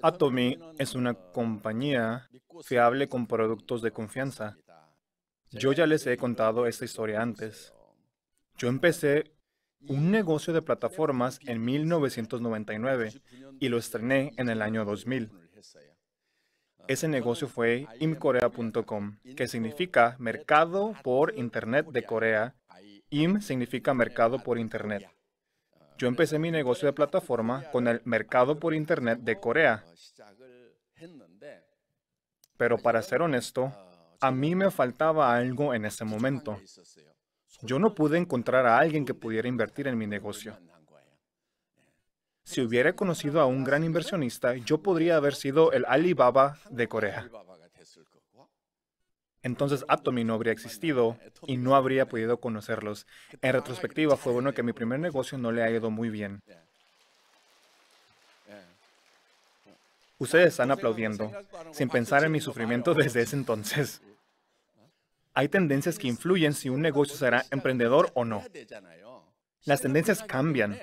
Atomy es una compañía fiable con productos de confianza. Yo ya les he contado esta historia antes. Yo empecé un negocio de plataformas en 1999 y lo estrené en el año 2000. Ese negocio fue imcorea.com, que significa Mercado por Internet de Corea. Im significa Mercado por Internet. Yo empecé mi negocio de plataforma con el mercado por Internet de Corea. Pero para ser honesto, a mí me faltaba algo en ese momento. Yo no pude encontrar a alguien que pudiera invertir en mi negocio. Si hubiera conocido a un gran inversionista, yo podría haber sido el Alibaba de Corea. Entonces Atomy no habría existido y no habría podido conocerlos. En retrospectiva, fue bueno que mi primer negocio no le ha ido muy bien. Ustedes están aplaudiendo, sin pensar en mi sufrimiento desde ese entonces. Hay tendencias que influyen si un negocio será emprendedor o no. Las tendencias cambian.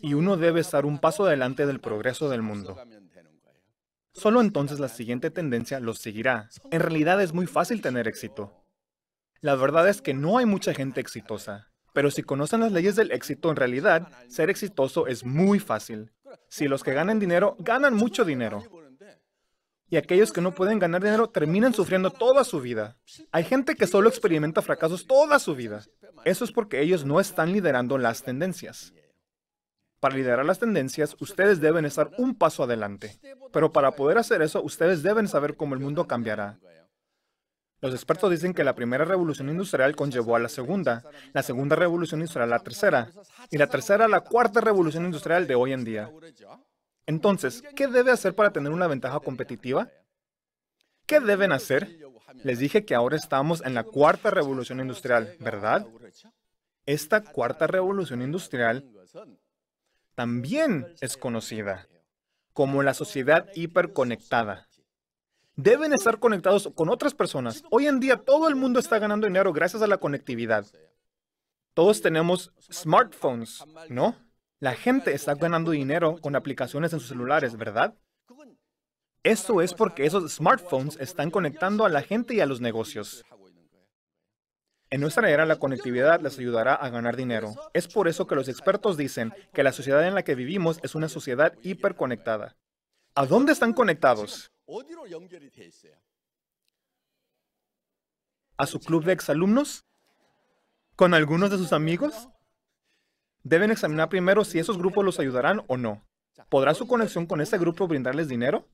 Y uno debe estar un paso adelante del progreso del mundo. Solo entonces la siguiente tendencia los seguirá. En realidad es muy fácil tener éxito. La verdad es que no hay mucha gente exitosa, pero si conocen las leyes del éxito en realidad, ser exitoso es muy fácil. Si los que ganan dinero ganan mucho dinero. Y aquellos que no pueden ganar dinero terminan sufriendo toda su vida. Hay gente que solo experimenta fracasos toda su vida. Eso es porque ellos no están liderando las tendencias. Para liderar las tendencias, ustedes deben estar un paso adelante. Pero para poder hacer eso, ustedes deben saber cómo el mundo cambiará. Los expertos dicen que la primera revolución industrial conllevó a la segunda, la segunda revolución industrial a la tercera, y la tercera a la cuarta revolución industrial de hoy en día. Entonces, ¿qué debe hacer para tener una ventaja competitiva? ¿Qué deben hacer? Les dije que ahora estamos en la cuarta revolución industrial, ¿verdad? Esta cuarta revolución industrial también es conocida como la sociedad hiperconectada. Deben estar conectados con otras personas. Hoy en día todo el mundo está ganando dinero gracias a la conectividad. Todos tenemos smartphones, ¿no? La gente está ganando dinero con aplicaciones en sus celulares, ¿verdad? Esto es porque esos smartphones están conectando a la gente y a los negocios. En nuestra era, la conectividad les ayudará a ganar dinero. Es por eso que los expertos dicen que la sociedad en la que vivimos es una sociedad hiperconectada. ¿A dónde están conectados? ¿A su club de exalumnos? ¿Con algunos de sus amigos? Deben examinar primero si esos grupos los ayudarán o no. ¿Podrá su conexión con ese grupo brindarles dinero?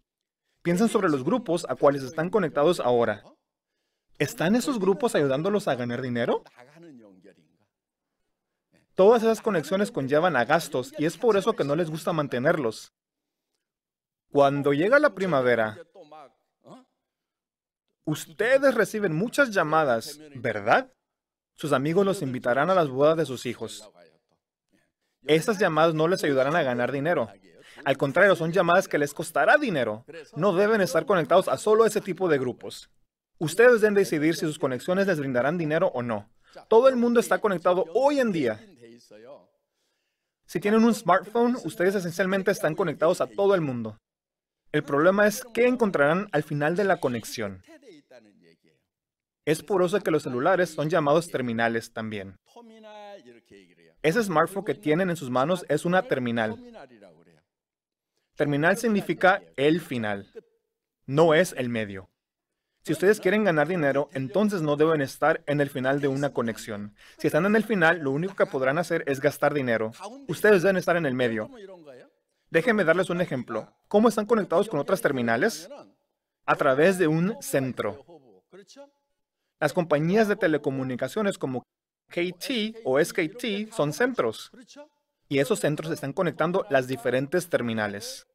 Piensen sobre los grupos a cuales están conectados ahora. ¿Están esos grupos ayudándolos a ganar dinero? Todas esas conexiones conllevan a gastos y es por eso que no les gusta mantenerlos. Cuando llega la primavera, ustedes reciben muchas llamadas, ¿verdad? Sus amigos los invitarán a las bodas de sus hijos. Esas llamadas no les ayudarán a ganar dinero. Al contrario, son llamadas que les costará dinero. No deben estar conectados a solo ese tipo de grupos. Ustedes deben decidir si sus conexiones les brindarán dinero o no. Todo el mundo está conectado hoy en día. Si tienen un smartphone, ustedes esencialmente están conectados a todo el mundo. El problema es qué encontrarán al final de la conexión. Es por eso que los celulares son llamados terminales también. Ese smartphone que tienen en sus manos es una terminal. Terminal significa el final, no es el medio. Si ustedes quieren ganar dinero, entonces no deben estar en el final de una conexión. Si están en el final, lo único que podrán hacer es gastar dinero. Ustedes deben estar en el medio. Déjenme darles un ejemplo. ¿Cómo están conectados con otras terminales? A través de un centro. Las compañías de telecomunicaciones como KT o SKT son centros. Y esos centros están conectando las diferentes terminales.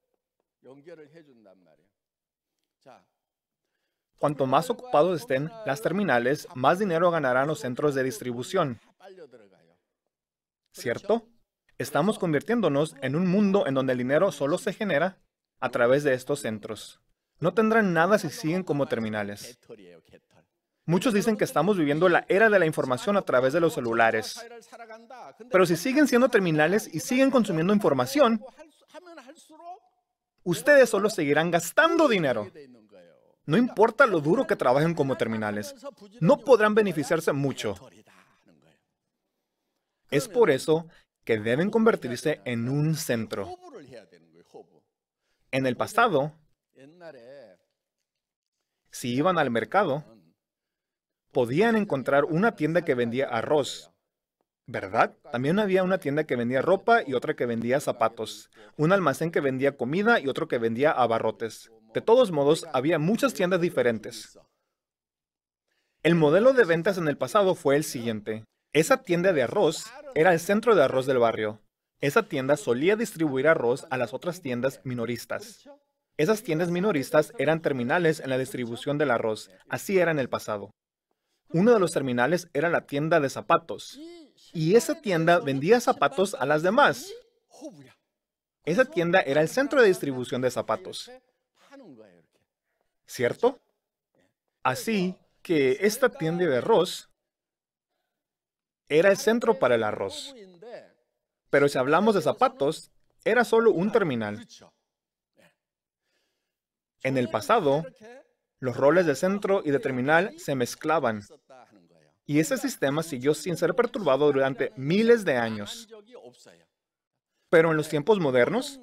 Cuanto más ocupados estén las terminales, más dinero ganarán los centros de distribución. ¿Cierto? Estamos convirtiéndonos en un mundo en donde el dinero solo se genera a través de estos centros. No tendrán nada si siguen como terminales. Muchos dicen que estamos viviendo la era de la información a través de los celulares. Pero si siguen siendo terminales y siguen consumiendo información, ustedes solo seguirán gastando dinero. No importa lo duro que trabajen como terminales, no podrán beneficiarse mucho. Es por eso que deben convertirse en un centro. En el pasado, si iban al mercado, podían encontrar una tienda que vendía arroz, ¿verdad? También había una tienda que vendía ropa y otra que vendía zapatos, un almacén que vendía comida y otro que vendía abarrotes. De todos modos, había muchas tiendas diferentes. El modelo de ventas en el pasado fue el siguiente. Esa tienda de arroz era el centro de arroz del barrio. Esa tienda solía distribuir arroz a las otras tiendas minoristas. Esas tiendas minoristas eran terminales en la distribución del arroz. Así era en el pasado. Uno de los terminales era la tienda de zapatos. Y esa tienda vendía zapatos a las demás. Esa tienda era el centro de distribución de zapatos. ¿cierto? Así que esta tienda de arroz era el centro para el arroz. Pero si hablamos de zapatos, era solo un terminal. En el pasado, los roles de centro y de terminal se mezclaban. Y ese sistema siguió sin ser perturbado durante miles de años. Pero en los tiempos modernos,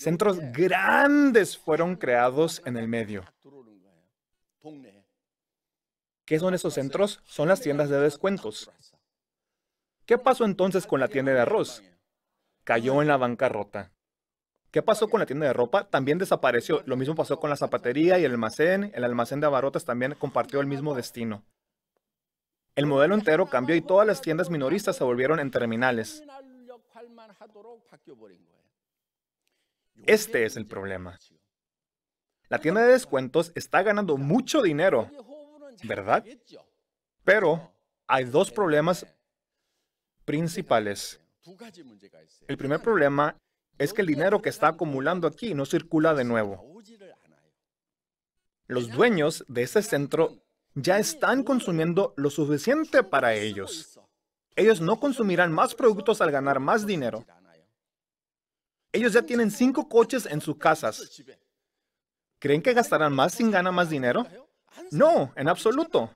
Centros grandes fueron creados en el medio. ¿Qué son esos centros? Son las tiendas de descuentos. ¿Qué pasó entonces con la tienda de arroz? Cayó en la bancarrota. ¿Qué pasó con la tienda de ropa? También desapareció. Lo mismo pasó con la zapatería y el almacén. El almacén de abarrotes también compartió el mismo destino. El modelo entero cambió y todas las tiendas minoristas se volvieron en terminales. Este es el problema. La tienda de descuentos está ganando mucho dinero, ¿verdad? Pero hay dos problemas principales. El primer problema es que el dinero que está acumulando aquí no circula de nuevo. Los dueños de ese centro ya están consumiendo lo suficiente para ellos. Ellos no consumirán más productos al ganar más dinero. Ellos ya tienen cinco coches en sus casas. ¿Creen que gastarán más sin ganar más dinero? No, en absoluto.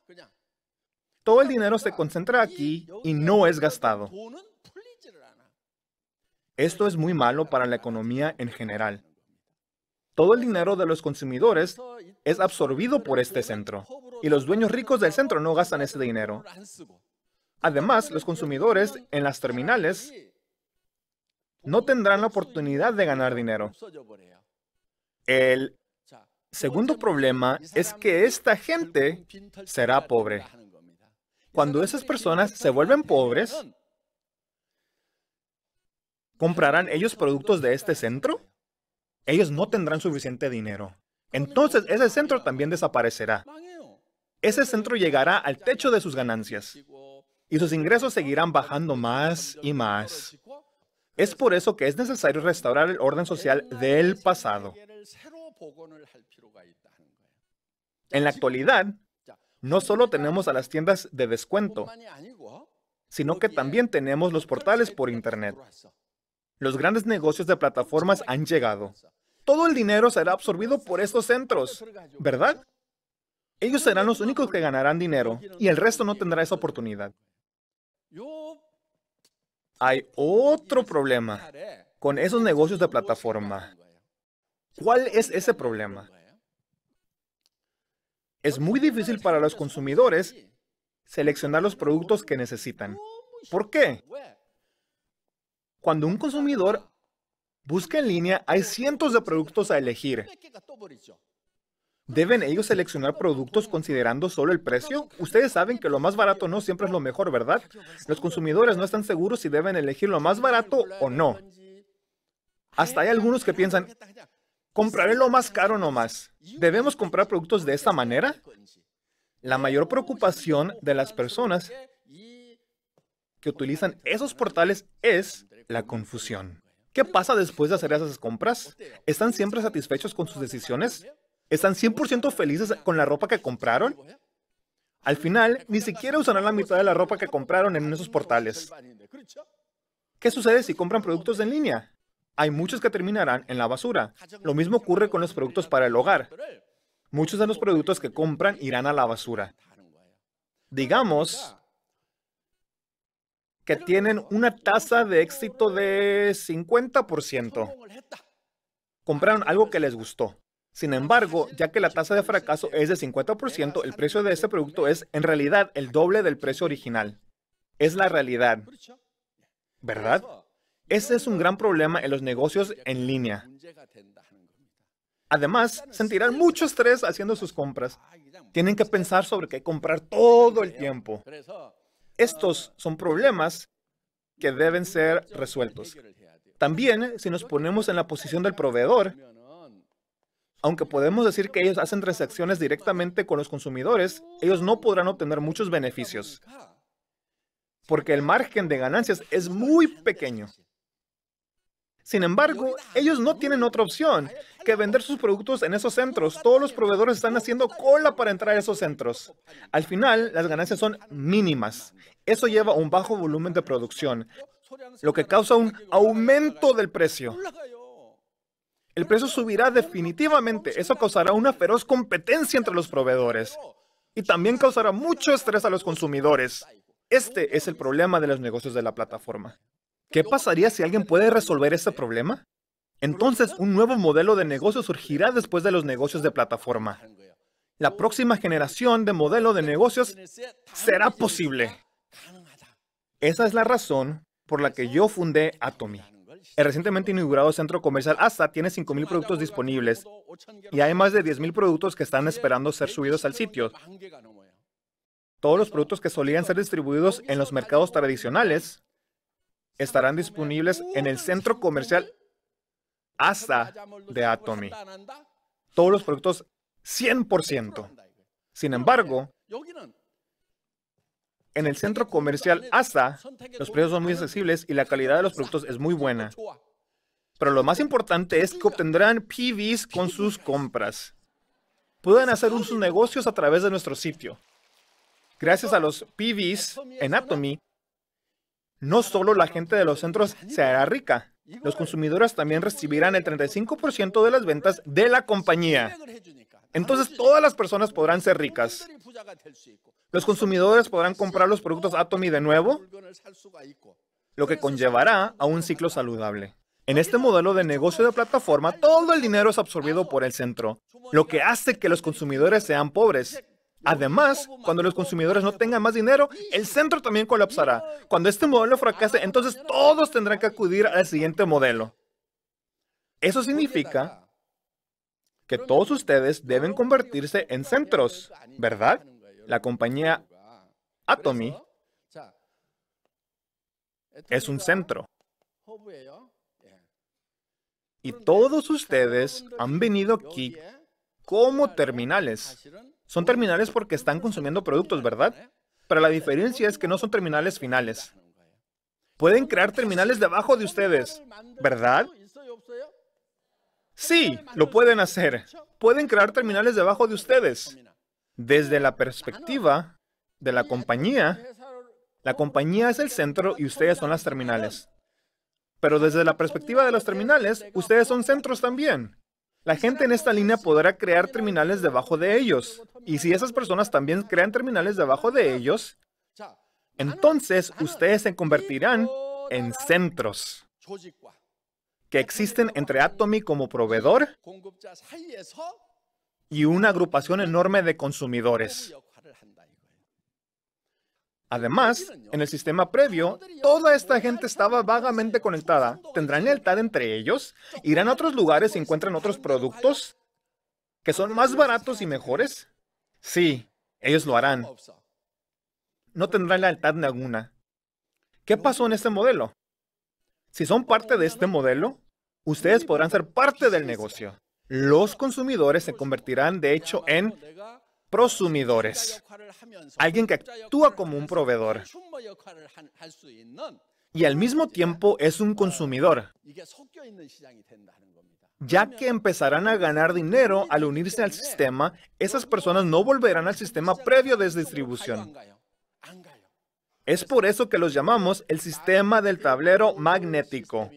Todo el dinero se concentra aquí y no es gastado. Esto es muy malo para la economía en general. Todo el dinero de los consumidores es absorbido por este centro y los dueños ricos del centro no gastan ese dinero. Además, los consumidores en las terminales no tendrán la oportunidad de ganar dinero. El segundo problema es que esta gente será pobre. Cuando esas personas se vuelven pobres, ¿comprarán ellos productos de este centro? Ellos no tendrán suficiente dinero. Entonces ese centro también desaparecerá. Ese centro llegará al techo de sus ganancias y sus ingresos seguirán bajando más y más. Es por eso que es necesario restaurar el orden social del pasado. En la actualidad, no solo tenemos a las tiendas de descuento, sino que también tenemos los portales por Internet. Los grandes negocios de plataformas han llegado. Todo el dinero será absorbido por estos centros, ¿verdad? Ellos serán los únicos que ganarán dinero y el resto no tendrá esa oportunidad hay otro problema con esos negocios de plataforma. ¿Cuál es ese problema? Es muy difícil para los consumidores seleccionar los productos que necesitan. ¿Por qué? Cuando un consumidor busca en línea, hay cientos de productos a elegir. ¿Deben ellos seleccionar productos considerando solo el precio? Ustedes saben que lo más barato no siempre es lo mejor, ¿verdad? Los consumidores no están seguros si deben elegir lo más barato o no. Hasta hay algunos que piensan, compraré lo más caro nomás. ¿Debemos comprar productos de esta manera? La mayor preocupación de las personas que utilizan esos portales es la confusión. ¿Qué pasa después de hacer esas compras? ¿Están siempre satisfechos con sus decisiones? están 100% felices con la ropa que compraron. Al final, ni siquiera usarán la mitad de la ropa que compraron en esos portales. ¿Qué sucede si compran productos en línea? Hay muchos que terminarán en la basura. Lo mismo ocurre con los productos para el hogar. Muchos de los productos que compran irán a la basura. Digamos que tienen una tasa de éxito de 50%. Compraron algo que les gustó. Sin embargo, ya que la tasa de fracaso es de 50%, el precio de este producto es en realidad el doble del precio original. Es la realidad. ¿Verdad? Ese es un gran problema en los negocios en línea. Además, sentirán mucho estrés haciendo sus compras. Tienen que pensar sobre qué comprar todo el tiempo. Estos son problemas que deben ser resueltos. También, si nos ponemos en la posición del proveedor, aunque podemos decir que ellos hacen transacciones directamente con los consumidores, ellos no podrán obtener muchos beneficios, porque el margen de ganancias es muy pequeño. Sin embargo, ellos no tienen otra opción que vender sus productos en esos centros. Todos los proveedores están haciendo cola para entrar a esos centros. Al final, las ganancias son mínimas. Eso lleva a un bajo volumen de producción, lo que causa un aumento del precio. El precio subirá definitivamente. Eso causará una feroz competencia entre los proveedores y también causará mucho estrés a los consumidores. Este es el problema de los negocios de la plataforma. ¿Qué pasaría si alguien puede resolver ese problema? Entonces, un nuevo modelo de negocio surgirá después de los negocios de plataforma. La próxima generación de modelo de negocios será posible. Esa es la razón por la que yo fundé Atomy. El eh, recientemente inaugurado centro comercial ASA tiene 5.000 productos disponibles y hay más de 10.000 productos que están esperando ser subidos al sitio. Todos los productos que solían ser distribuidos en los mercados tradicionales estarán disponibles en el centro comercial ASA de Atomy. Todos los productos 100%. Sin embargo, en el centro comercial Asa, los precios son muy accesibles y la calidad de los productos es muy buena. Pero lo más importante es que obtendrán PVs con sus compras. Pueden hacer sus negocios a través de nuestro sitio. Gracias a los PVs en Atomy, no solo la gente de los centros se hará rica, los consumidores también recibirán el 35% de las ventas de la compañía. Entonces todas las personas podrán ser ricas. Los consumidores podrán comprar los productos Atomy de nuevo, lo que conllevará a un ciclo saludable. En este modelo de negocio de plataforma, todo el dinero es absorbido por el centro, lo que hace que los consumidores sean pobres. Además, cuando los consumidores no tengan más dinero, el centro también colapsará. Cuando este modelo fracase, entonces todos tendrán que acudir al siguiente modelo. Eso significa que todos ustedes deben convertirse en centros, ¿verdad? la compañía Atomy es un centro. Y todos ustedes han venido aquí como terminales. Ah, son terminales porque están consumiendo productos, ¿verdad? Eh? Pero la diferencia es que no son terminales finales. Pueden crear terminales debajo de ustedes, ¿verdad? Sí, lo pueden hacer. Pueden crear terminales debajo de ustedes. Desde la perspectiva de la compañía, la compañía es el centro y ustedes son las terminales. Pero desde la perspectiva de los terminales, ustedes son centros también. La gente en esta línea podrá crear terminales debajo de ellos. Y si esas personas también crean terminales debajo de ellos, entonces ustedes se convertirán en centros que existen entre Atomy como proveedor y una agrupación enorme de consumidores. Además, en el sistema previo, toda esta gente estaba vagamente conectada. Tendrán lealtad entre ellos, irán a otros lugares y encuentran otros productos que son más baratos y mejores. Sí, ellos lo harán. No tendrán lealtad ninguna. ¿Qué pasó en este modelo? Si son parte de este modelo, ustedes podrán ser parte del negocio los consumidores se convertirán de hecho en prosumidores, alguien que actúa como un proveedor y al mismo tiempo es un consumidor, ya que empezarán a ganar dinero al unirse al sistema, esas personas no volverán al sistema previo de distribución. Es por eso que los llamamos el sistema del tablero magnético.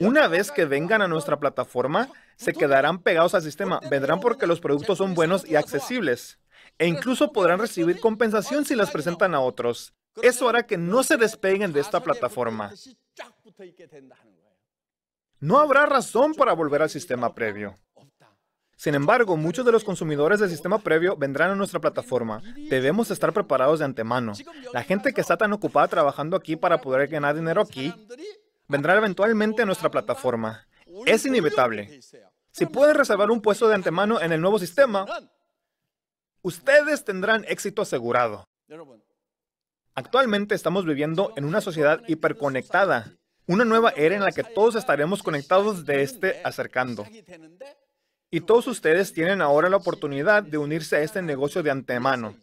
Una vez que vengan a nuestra plataforma, se quedarán pegados al sistema, vendrán porque los productos son buenos y accesibles, e incluso podrán recibir compensación si las presentan a otros. Eso hará que no se despeguen de esta plataforma. No habrá razón para volver al sistema previo. Sin embargo, muchos de los consumidores del sistema previo vendrán a nuestra plataforma. Debemos estar preparados de antemano. La gente que está tan ocupada trabajando aquí para poder ganar dinero aquí vendrá eventualmente a nuestra plataforma. Es inevitable. Si pueden reservar un puesto de antemano en el nuevo sistema, ustedes tendrán éxito asegurado. Actualmente estamos viviendo en una sociedad hiperconectada, una nueva era en la que todos estaremos conectados de este acercando. Y todos ustedes tienen ahora la oportunidad de unirse a este negocio de antemano.